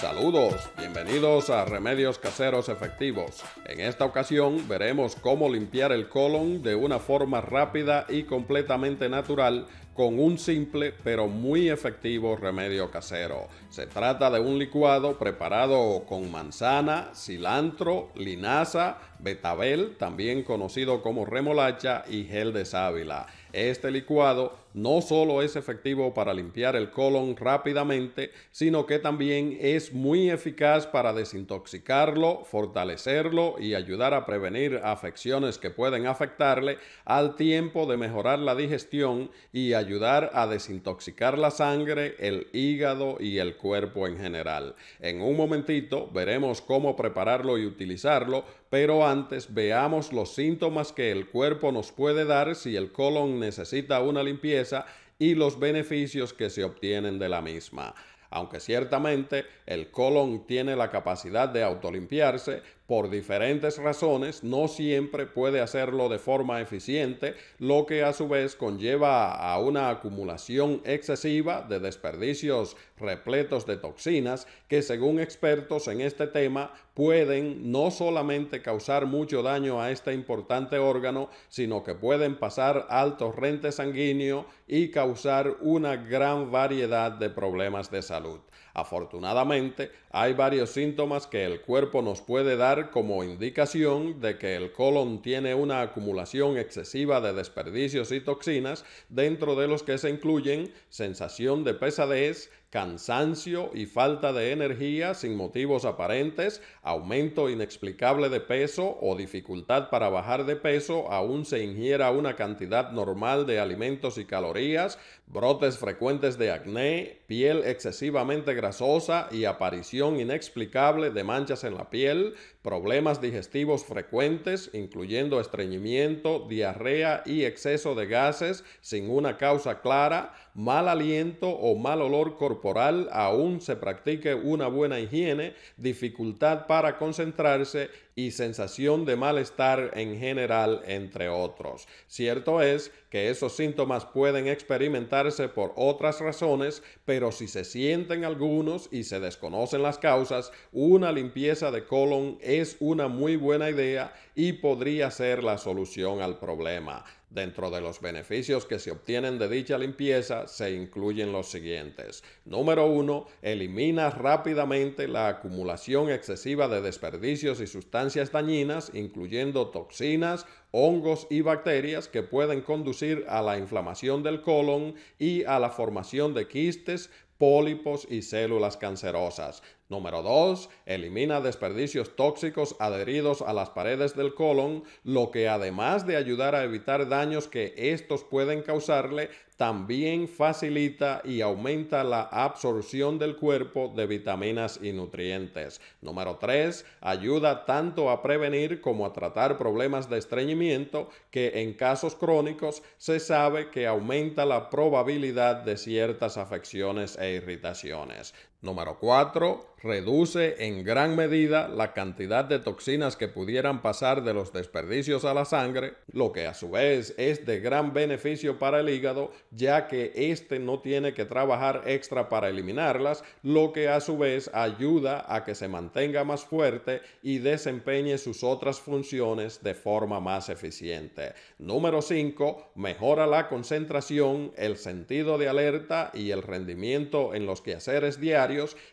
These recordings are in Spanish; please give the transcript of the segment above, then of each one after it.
Saludos, bienvenidos a Remedios Caseros Efectivos. En esta ocasión veremos cómo limpiar el colon de una forma rápida y completamente natural con un simple pero muy efectivo remedio casero. Se trata de un licuado preparado con manzana, cilantro, linaza, betabel, también conocido como remolacha y gel de sábila. Este licuado no solo es efectivo para limpiar el colon rápidamente, sino que también es muy eficaz para desintoxicarlo, fortalecerlo y ayudar a prevenir afecciones que pueden afectarle al tiempo de mejorar la digestión y ayudar a desintoxicar la sangre, el hígado y el cuerpo en general. En un momentito veremos cómo prepararlo y utilizarlo pero antes veamos los síntomas que el cuerpo nos puede dar si el colon necesita una limpieza y los beneficios que se obtienen de la misma. Aunque ciertamente el colon tiene la capacidad de autolimpiarse, por diferentes razones, no siempre puede hacerlo de forma eficiente, lo que a su vez conlleva a una acumulación excesiva de desperdicios repletos de toxinas que según expertos en este tema pueden no solamente causar mucho daño a este importante órgano, sino que pueden pasar al torrente sanguíneo y causar una gran variedad de problemas de salud. Afortunadamente, hay varios síntomas que el cuerpo nos puede dar como indicación de que el colon tiene una acumulación excesiva de desperdicios y toxinas, dentro de los que se incluyen sensación de pesadez, cansancio y falta de energía sin motivos aparentes, aumento inexplicable de peso o dificultad para bajar de peso aún se ingiera una cantidad normal de alimentos y calorías, brotes frecuentes de acné, piel excesivamente grasosa y aparición inexplicable de manchas en la piel, problemas digestivos frecuentes, incluyendo estreñimiento, diarrea y exceso de gases sin una causa clara, mal aliento o mal olor corporal, aún se practique una buena higiene, dificultad para concentrarse y sensación de malestar en general, entre otros. Cierto es que esos síntomas pueden experimentarse por otras razones, pero si se sienten algunos y se desconocen las causas, una limpieza de colon es una muy buena idea y podría ser la solución al problema. Dentro de los beneficios que se obtienen de dicha limpieza se incluyen los siguientes. Número 1. Elimina rápidamente la acumulación excesiva de desperdicios y sustancias dañinas, incluyendo toxinas, hongos y bacterias que pueden conducir a la inflamación del colon y a la formación de quistes, pólipos y células cancerosas. Número 2. Elimina desperdicios tóxicos adheridos a las paredes del colon, lo que además de ayudar a evitar daños que estos pueden causarle, también facilita y aumenta la absorción del cuerpo de vitaminas y nutrientes. Número 3. Ayuda tanto a prevenir como a tratar problemas de estreñimiento que en casos crónicos se sabe que aumenta la probabilidad de ciertas afecciones e irritaciones. Número 4. Reduce en gran medida la cantidad de toxinas que pudieran pasar de los desperdicios a la sangre, lo que a su vez es de gran beneficio para el hígado, ya que éste no tiene que trabajar extra para eliminarlas, lo que a su vez ayuda a que se mantenga más fuerte y desempeñe sus otras funciones de forma más eficiente. Número 5. Mejora la concentración, el sentido de alerta y el rendimiento en los quehaceres diarios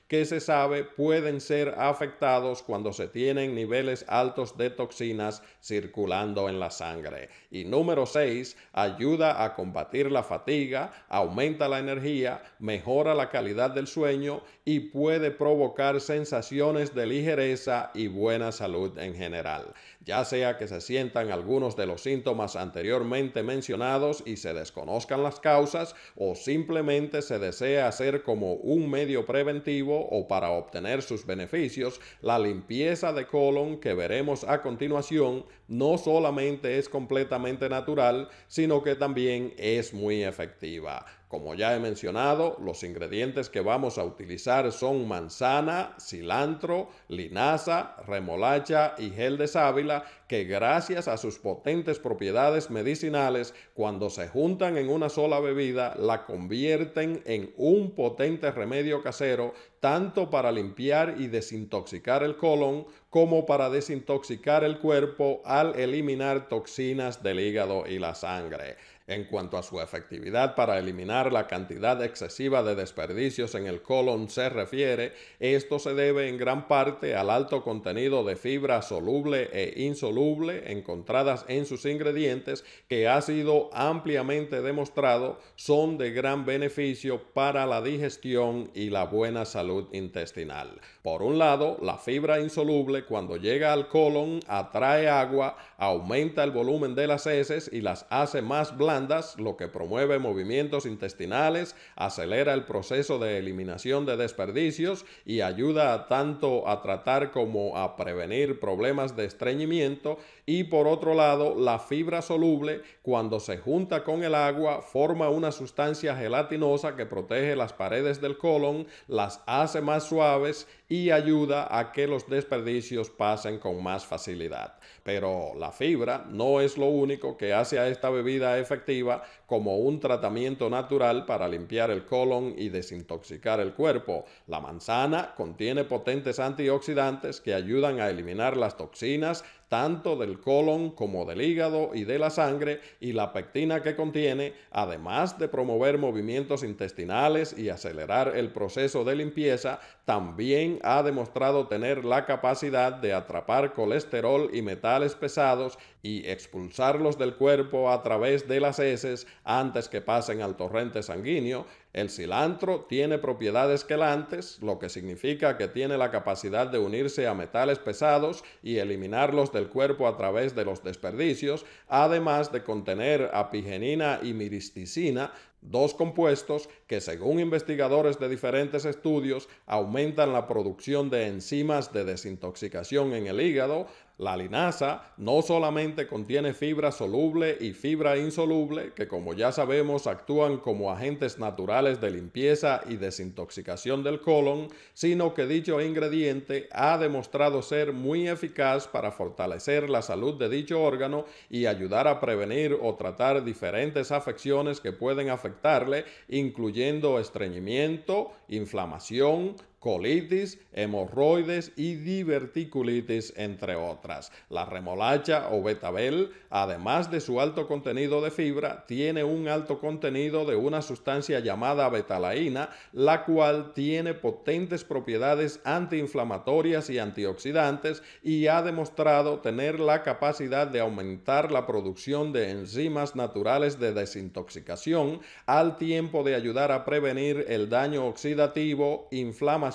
que se sabe pueden ser afectados cuando se tienen niveles altos de toxinas circulando en la sangre. Y número 6, ayuda a combatir la fatiga, aumenta la energía, mejora la calidad del sueño y puede provocar sensaciones de ligereza y buena salud en general ya sea que se sientan algunos de los síntomas anteriormente mencionados y se desconozcan las causas o simplemente se desea hacer como un medio preventivo o para obtener sus beneficios, la limpieza de colon que veremos a continuación no solamente es completamente natural, sino que también es muy efectiva. Como ya he mencionado, los ingredientes que vamos a utilizar son manzana, cilantro, linaza, remolacha y gel de sábila que gracias a sus potentes propiedades medicinales, cuando se juntan en una sola bebida, la convierten en un potente remedio casero tanto para limpiar y desintoxicar el colon como para desintoxicar el cuerpo al eliminar toxinas del hígado y la sangre en cuanto a su efectividad para eliminar la cantidad excesiva de desperdicios en el colon se refiere, esto se debe en gran parte al alto contenido de fibra soluble e insoluble encontradas en sus ingredientes que ha sido ampliamente demostrado son de gran beneficio para la digestión y la buena salud intestinal. Por un lado, la fibra insoluble cuando llega al colon atrae agua, aumenta el volumen de las heces y las hace más blandas lo que promueve movimientos intestinales, acelera el proceso de eliminación de desperdicios y ayuda tanto a tratar como a prevenir problemas de estreñimiento y por otro lado la fibra soluble cuando se junta con el agua forma una sustancia gelatinosa que protege las paredes del colon, las hace más suaves y ayuda a que los desperdicios pasen con más facilidad. Pero la fibra no es lo único que hace a esta bebida efectiva como un tratamiento natural para limpiar el colon y desintoxicar el cuerpo. La manzana contiene potentes antioxidantes que ayudan a eliminar las toxinas, tanto del colon como del hígado y de la sangre, y la pectina que contiene, además de promover movimientos intestinales y acelerar el proceso de limpieza, también ha demostrado tener la capacidad de atrapar colesterol y metales pesados y expulsarlos del cuerpo a través de las heces antes que pasen al torrente sanguíneo, el cilantro tiene propiedades quelantes, lo que significa que tiene la capacidad de unirse a metales pesados y eliminarlos del cuerpo a través de los desperdicios, además de contener apigenina y miristicina, dos compuestos que según investigadores de diferentes estudios aumentan la producción de enzimas de desintoxicación en el hígado, la linaza no solamente contiene fibra soluble y fibra insoluble, que como ya sabemos actúan como agentes naturales de limpieza y desintoxicación del colon, sino que dicho ingrediente ha demostrado ser muy eficaz para fortalecer la salud de dicho órgano y ayudar a prevenir o tratar diferentes afecciones que pueden afectarle, incluyendo estreñimiento, inflamación, colitis, hemorroides y diverticulitis, entre otras. La remolacha o betabel, además de su alto contenido de fibra, tiene un alto contenido de una sustancia llamada betalaína, la cual tiene potentes propiedades antiinflamatorias y antioxidantes y ha demostrado tener la capacidad de aumentar la producción de enzimas naturales de desintoxicación al tiempo de ayudar a prevenir el daño oxidativo, inflamatorio,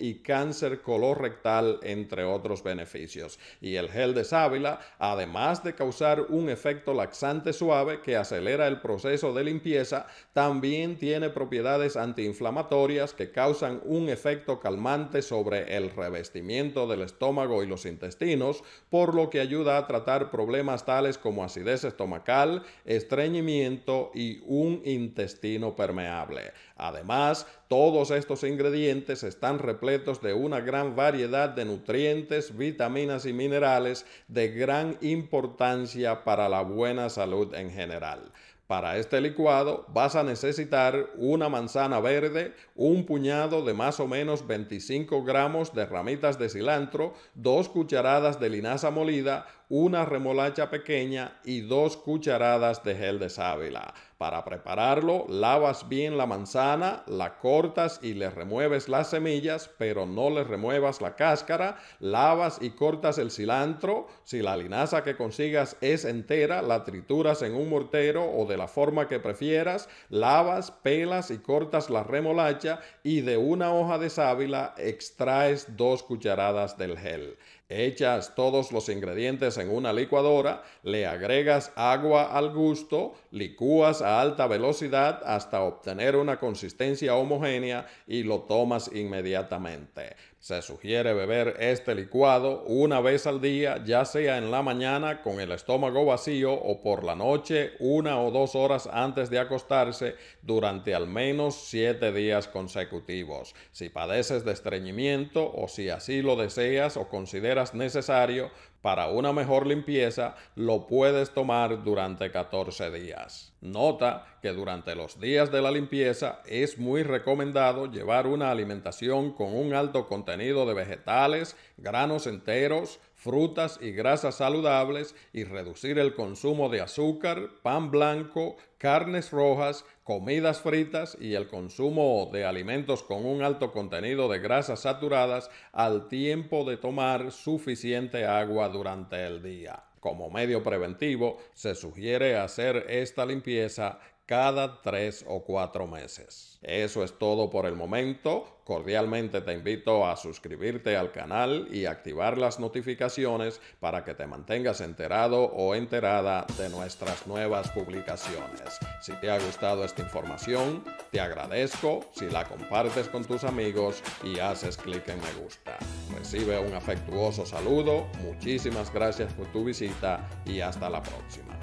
y cáncer rectal, entre otros beneficios. Y el gel de sábila, además de causar un efecto laxante suave que acelera el proceso de limpieza, también tiene propiedades antiinflamatorias que causan un efecto calmante sobre el revestimiento del estómago y los intestinos, por lo que ayuda a tratar problemas tales como acidez estomacal, estreñimiento y un intestino permeable. Además, todos estos ingredientes están repletos de una gran variedad de nutrientes, vitaminas y minerales de gran importancia para la buena salud en general. Para este licuado vas a necesitar una manzana verde, un puñado de más o menos 25 gramos de ramitas de cilantro, dos cucharadas de linaza molida, una remolacha pequeña y dos cucharadas de gel de sábila. Para prepararlo, lavas bien la manzana, la cortas y le remueves las semillas, pero no le remuevas la cáscara. Lavas y cortas el cilantro. Si la linaza que consigas es entera, la trituras en un mortero o de la forma que prefieras. Lavas, pelas y cortas la remolacha y de una hoja de sábila extraes dos cucharadas del gel. Echas todos los ingredientes en una licuadora, le agregas agua al gusto, licúas a alta velocidad hasta obtener una consistencia homogénea y lo tomas inmediatamente. Se sugiere beber este licuado una vez al día, ya sea en la mañana con el estómago vacío o por la noche una o dos horas antes de acostarse durante al menos siete días consecutivos. Si padeces de estreñimiento o si así lo deseas o consideras necesario, para una mejor limpieza lo puedes tomar durante 14 días. Nota que durante los días de la limpieza es muy recomendado llevar una alimentación con un alto contenido de vegetales, granos enteros, frutas y grasas saludables y reducir el consumo de azúcar, pan blanco, carnes rojas, comidas fritas y el consumo de alimentos con un alto contenido de grasas saturadas al tiempo de tomar suficiente agua durante el día. Como medio preventivo, se sugiere hacer esta limpieza cada tres o cuatro meses. Eso es todo por el momento. Cordialmente te invito a suscribirte al canal y activar las notificaciones para que te mantengas enterado o enterada de nuestras nuevas publicaciones. Si te ha gustado esta información, te agradezco si la compartes con tus amigos y haces clic en me gusta. Recibe un afectuoso saludo, muchísimas gracias por tu visita y hasta la próxima.